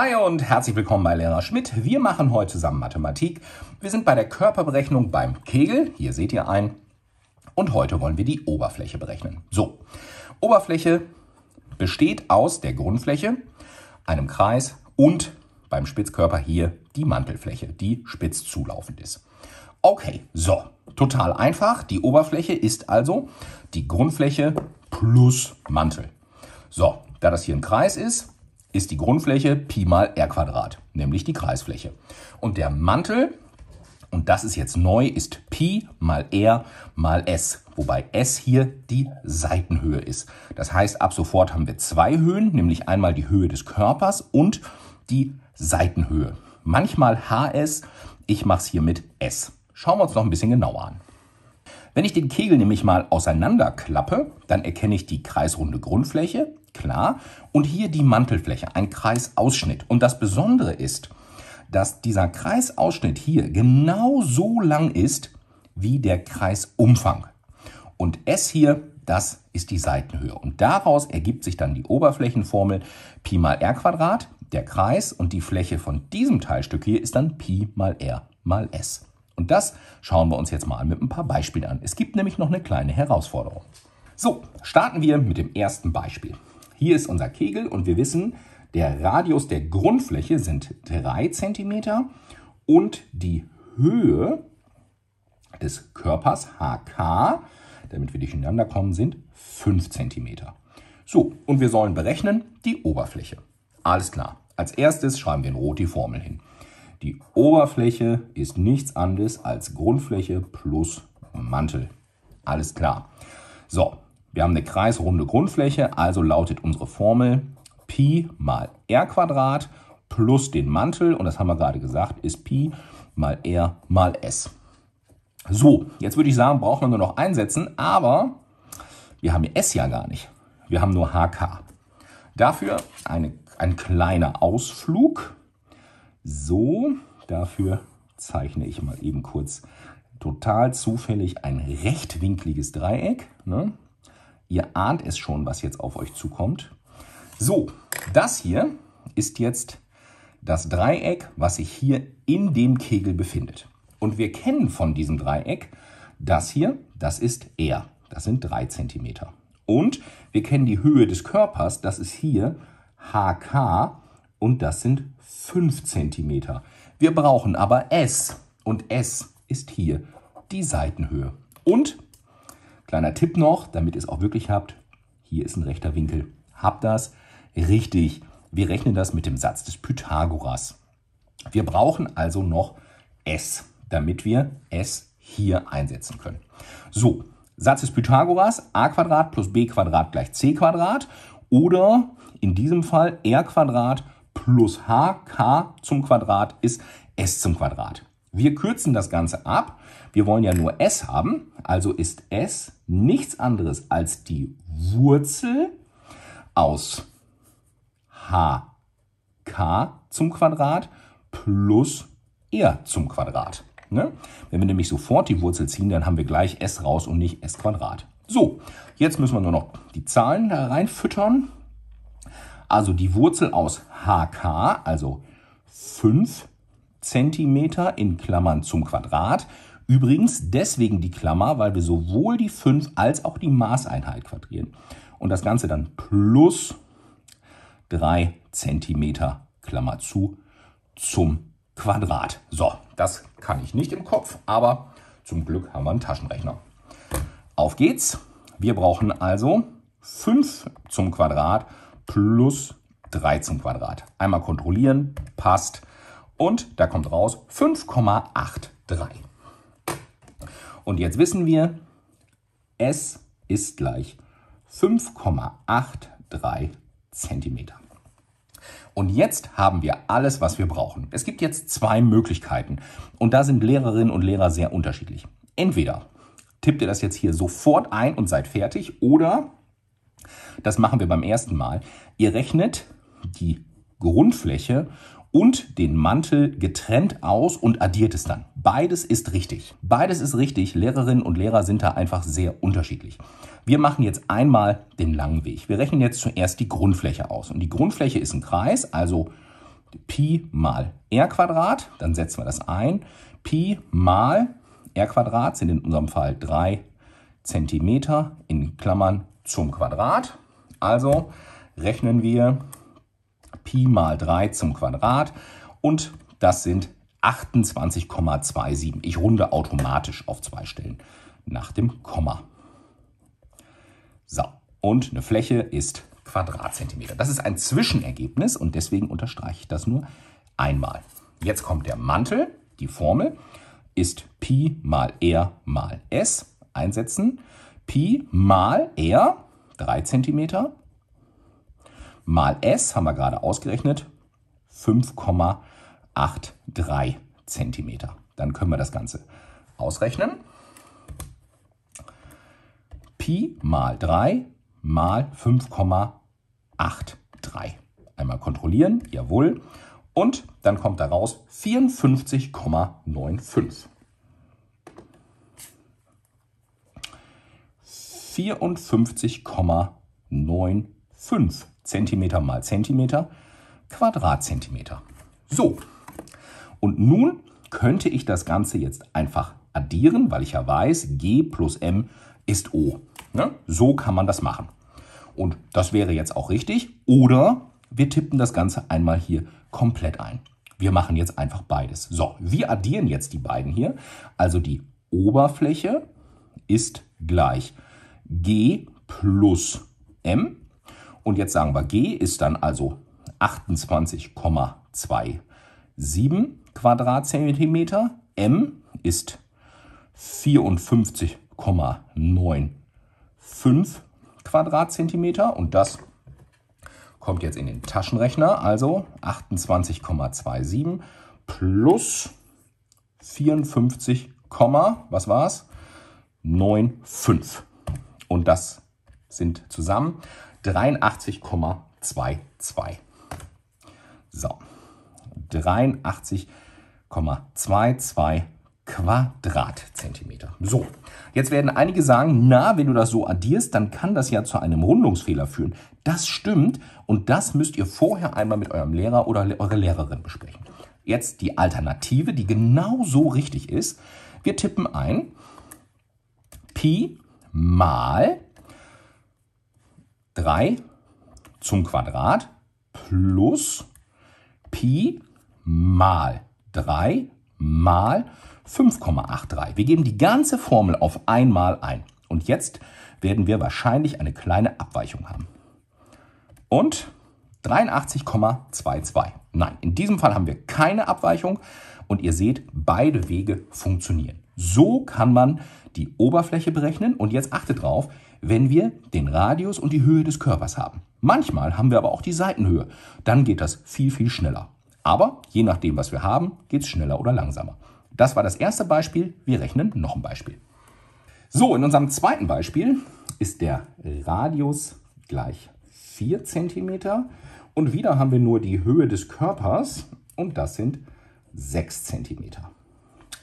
Hi und herzlich willkommen bei Lehrer Schmidt. Wir machen heute zusammen Mathematik. Wir sind bei der Körperberechnung beim Kegel. Hier seht ihr einen. Und heute wollen wir die Oberfläche berechnen. So, Oberfläche besteht aus der Grundfläche, einem Kreis und beim Spitzkörper hier die Mantelfläche, die spitz zulaufend ist. Okay, so, total einfach. Die Oberfläche ist also die Grundfläche plus Mantel. So, da das hier ein Kreis ist, ist die Grundfläche Pi mal r Quadrat, nämlich die Kreisfläche. Und der Mantel, und das ist jetzt neu, ist Pi mal r mal s, wobei s hier die Seitenhöhe ist. Das heißt, ab sofort haben wir zwei Höhen, nämlich einmal die Höhe des Körpers und die Seitenhöhe. Manchmal hs, ich mache es hier mit s. Schauen wir uns noch ein bisschen genauer an. Wenn ich den Kegel nämlich mal auseinanderklappe, dann erkenne ich die kreisrunde Grundfläche klar. Und hier die Mantelfläche, ein Kreisausschnitt. Und das Besondere ist, dass dieser Kreisausschnitt hier genau so lang ist wie der Kreisumfang. Und S hier, das ist die Seitenhöhe. Und daraus ergibt sich dann die Oberflächenformel Pi mal R Quadrat, der Kreis und die Fläche von diesem Teilstück hier ist dann Pi mal R mal S. Und das schauen wir uns jetzt mal mit ein paar Beispielen an. Es gibt nämlich noch eine kleine Herausforderung. So, starten wir mit dem ersten Beispiel. Hier ist unser Kegel und wir wissen, der Radius der Grundfläche sind 3 cm und die Höhe des Körpers HK, damit wir durcheinander kommen, sind 5 cm. So, und wir sollen berechnen die Oberfläche. Alles klar. Als erstes schreiben wir in Rot die Formel hin. Die Oberfläche ist nichts anderes als Grundfläche plus Mantel. Alles klar. So, wir haben eine kreisrunde Grundfläche, also lautet unsere Formel Pi mal R Quadrat plus den Mantel, und das haben wir gerade gesagt, ist Pi mal R mal S. So, jetzt würde ich sagen, brauchen wir nur noch einsetzen, aber wir haben S ja gar nicht. Wir haben nur HK. Dafür eine, ein kleiner Ausflug. So, dafür zeichne ich mal eben kurz total zufällig ein rechtwinkliges Dreieck. Ne? Ihr ahnt es schon, was jetzt auf euch zukommt. So, das hier ist jetzt das Dreieck, was sich hier in dem Kegel befindet. Und wir kennen von diesem Dreieck das hier, das ist R, das sind 3 cm. Und wir kennen die Höhe des Körpers, das ist hier HK und das sind 5 cm. Wir brauchen aber S und S ist hier die Seitenhöhe. Und Kleiner Tipp noch, damit ihr es auch wirklich habt. Hier ist ein rechter Winkel. Habt das? Richtig. Wir rechnen das mit dem Satz des Pythagoras. Wir brauchen also noch s, damit wir s hier einsetzen können. So, Satz des Pythagoras, a plus b gleich c oder in diesem Fall r plus hk zum Quadrat ist s zum Quadrat. Wir kürzen das Ganze ab. Wir wollen ja nur s haben, also ist s nichts anderes als die Wurzel aus hk zum Quadrat plus r zum Quadrat. Ne? Wenn wir nämlich sofort die Wurzel ziehen, dann haben wir gleich s raus und nicht s Quadrat. So, jetzt müssen wir nur noch die Zahlen da reinfüttern. Also die Wurzel aus hk, also 5 cm in Klammern zum Quadrat, Übrigens deswegen die Klammer, weil wir sowohl die 5 als auch die Maßeinheit quadrieren. Und das Ganze dann plus 3 cm Klammer zu zum Quadrat. So, das kann ich nicht im Kopf, aber zum Glück haben wir einen Taschenrechner. Auf geht's. Wir brauchen also 5 zum Quadrat plus 3 zum Quadrat. Einmal kontrollieren, passt. Und da kommt raus 5,83. Und jetzt wissen wir, S ist gleich 5,83 cm. Und jetzt haben wir alles, was wir brauchen. Es gibt jetzt zwei Möglichkeiten. Und da sind Lehrerinnen und Lehrer sehr unterschiedlich. Entweder tippt ihr das jetzt hier sofort ein und seid fertig oder, das machen wir beim ersten Mal, ihr rechnet die Grundfläche und den Mantel getrennt aus und addiert es dann. Beides ist richtig. Beides ist richtig. Lehrerinnen und Lehrer sind da einfach sehr unterschiedlich. Wir machen jetzt einmal den langen Weg. Wir rechnen jetzt zuerst die Grundfläche aus. Und die Grundfläche ist ein Kreis, also Pi mal r Quadrat. Dann setzen wir das ein. Pi mal r Quadrat sind in unserem Fall 3 cm in Klammern zum Quadrat. Also rechnen wir Pi mal 3 zum Quadrat und das sind 28,27. Ich runde automatisch auf zwei Stellen nach dem Komma. So, und eine Fläche ist Quadratzentimeter. Das ist ein Zwischenergebnis und deswegen unterstreiche ich das nur einmal. Jetzt kommt der Mantel, die Formel ist Pi mal R mal S einsetzen. Pi mal R, 3 cm, mal S, haben wir gerade ausgerechnet, 5,83 cm. Dann können wir das Ganze ausrechnen. Pi mal 3 mal 5,83. Einmal kontrollieren, jawohl. Und dann kommt daraus 54,95. 54,95 5 cm mal cm Quadratzentimeter. So, und nun könnte ich das Ganze jetzt einfach addieren, weil ich ja weiß, g plus m ist o. Ne? So kann man das machen. Und das wäre jetzt auch richtig. Oder wir tippen das Ganze einmal hier komplett ein. Wir machen jetzt einfach beides. So, wir addieren jetzt die beiden hier. Also die Oberfläche ist gleich g plus m und jetzt sagen wir, G ist dann also 28,27 Quadratzentimeter. M ist 54,95 Quadratzentimeter. Und das kommt jetzt in den Taschenrechner. Also 28,27 plus 54, was war's? 9,5. Und das sind zusammen 83,22. So, 83,22 Quadratzentimeter. So, jetzt werden einige sagen, na, wenn du das so addierst, dann kann das ja zu einem Rundungsfehler führen. Das stimmt und das müsst ihr vorher einmal mit eurem Lehrer oder eurer Lehrerin besprechen. Jetzt die Alternative, die genauso richtig ist. Wir tippen ein Pi mal 3 zum Quadrat plus Pi mal 3 mal 5,83. Wir geben die ganze Formel auf einmal ein. Und jetzt werden wir wahrscheinlich eine kleine Abweichung haben. Und 83,22. Nein, in diesem Fall haben wir keine Abweichung und ihr seht, beide Wege funktionieren. So kann man die Oberfläche berechnen und jetzt achtet drauf, wenn wir den Radius und die Höhe des Körpers haben. Manchmal haben wir aber auch die Seitenhöhe. Dann geht das viel, viel schneller. Aber je nachdem, was wir haben, geht es schneller oder langsamer. Das war das erste Beispiel. Wir rechnen noch ein Beispiel. So, in unserem zweiten Beispiel ist der Radius gleich 4 cm. Und wieder haben wir nur die Höhe des Körpers und das sind 6 cm.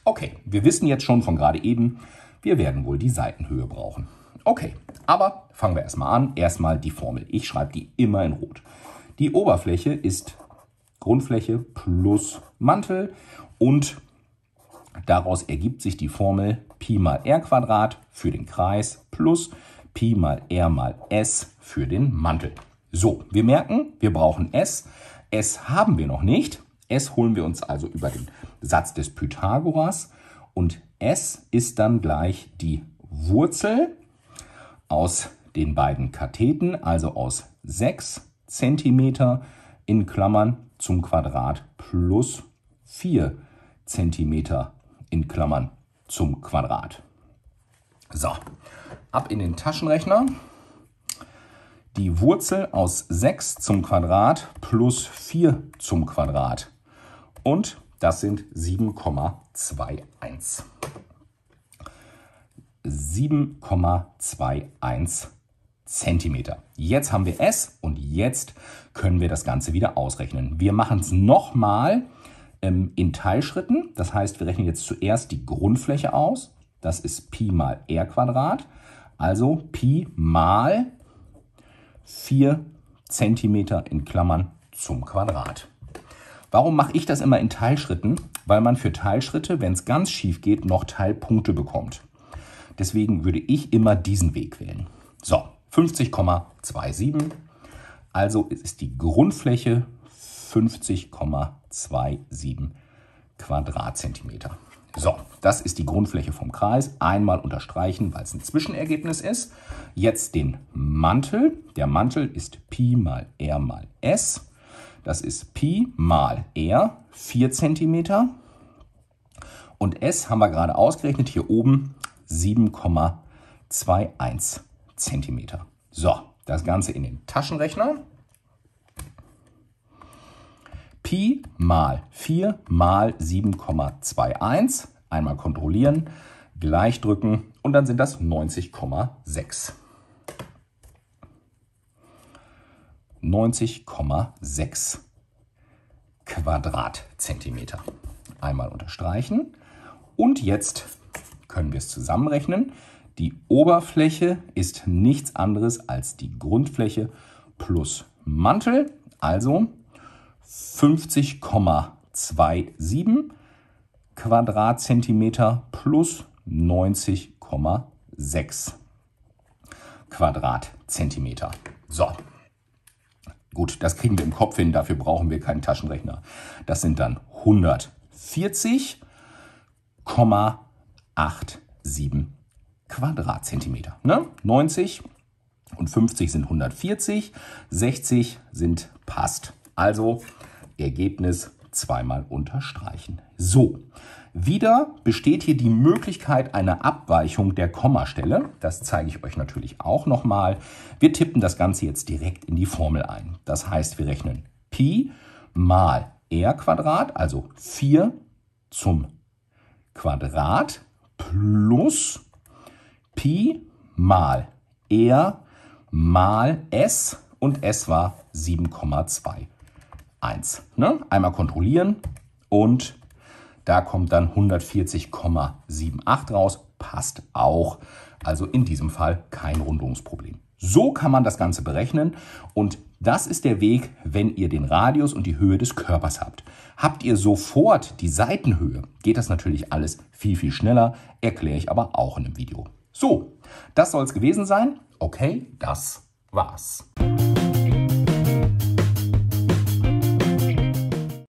Okay, wir wissen jetzt schon von gerade eben, wir werden wohl die Seitenhöhe brauchen. Okay, aber fangen wir erstmal an. Erstmal die Formel. Ich schreibe die immer in Rot. Die Oberfläche ist Grundfläche plus Mantel und daraus ergibt sich die Formel Pi mal r Quadrat für den Kreis plus Pi mal r mal s für den Mantel. So, wir merken, wir brauchen s. s haben wir noch nicht. s holen wir uns also über den Satz des Pythagoras und s ist dann gleich die Wurzel aus den beiden Katheten, also aus 6 cm in Klammern zum Quadrat plus 4 cm in Klammern zum Quadrat. So, ab in den Taschenrechner. Die Wurzel aus 6 zum Quadrat plus 4 zum Quadrat. Und das sind 7,21. 7,21 cm. Jetzt haben wir es und jetzt können wir das Ganze wieder ausrechnen. Wir machen es nochmal ähm, in Teilschritten. Das heißt, wir rechnen jetzt zuerst die Grundfläche aus. Das ist Pi mal R Quadrat. Also Pi mal 4 cm in Klammern zum Quadrat. Warum mache ich das immer in Teilschritten? Weil man für Teilschritte, wenn es ganz schief geht, noch Teilpunkte bekommt. Deswegen würde ich immer diesen Weg wählen. So, 50,27. Also ist die Grundfläche 50,27 Quadratzentimeter. So, das ist die Grundfläche vom Kreis. Einmal unterstreichen, weil es ein Zwischenergebnis ist. Jetzt den Mantel. Der Mantel ist Pi mal R mal S. Das ist Pi mal R, 4 cm. Und S haben wir gerade ausgerechnet, hier oben 7,21 cm. So, das Ganze in den Taschenrechner. Pi mal 4 mal 7,21. Einmal kontrollieren, gleich drücken und dann sind das 90,6. 90,6 Quadratzentimeter. Einmal unterstreichen. Und jetzt können wir es zusammenrechnen. Die Oberfläche ist nichts anderes als die Grundfläche plus Mantel, also 50,27 Quadratzentimeter plus 90,6 Quadratzentimeter. So, gut, das kriegen wir im Kopf hin, dafür brauchen wir keinen Taschenrechner. Das sind dann 140,27 1,87 Quadratzentimeter. Ne? 90 und 50 sind 140, 60 sind passt. Also Ergebnis zweimal unterstreichen. So, wieder besteht hier die Möglichkeit einer Abweichung der Kommastelle. Das zeige ich euch natürlich auch nochmal. Wir tippen das Ganze jetzt direkt in die Formel ein. Das heißt, wir rechnen Pi mal R Quadrat, also 4 zum Quadrat plus Pi mal R mal S und S war 7,21. Ne? Einmal kontrollieren und da kommt dann 140,78 raus. Passt auch. Also in diesem Fall kein Rundungsproblem. So kann man das Ganze berechnen und das ist der Weg, wenn ihr den Radius und die Höhe des Körpers habt. Habt ihr sofort die Seitenhöhe, geht das natürlich alles viel, viel schneller, erkläre ich aber auch in einem Video. So, das soll es gewesen sein. Okay, das war's.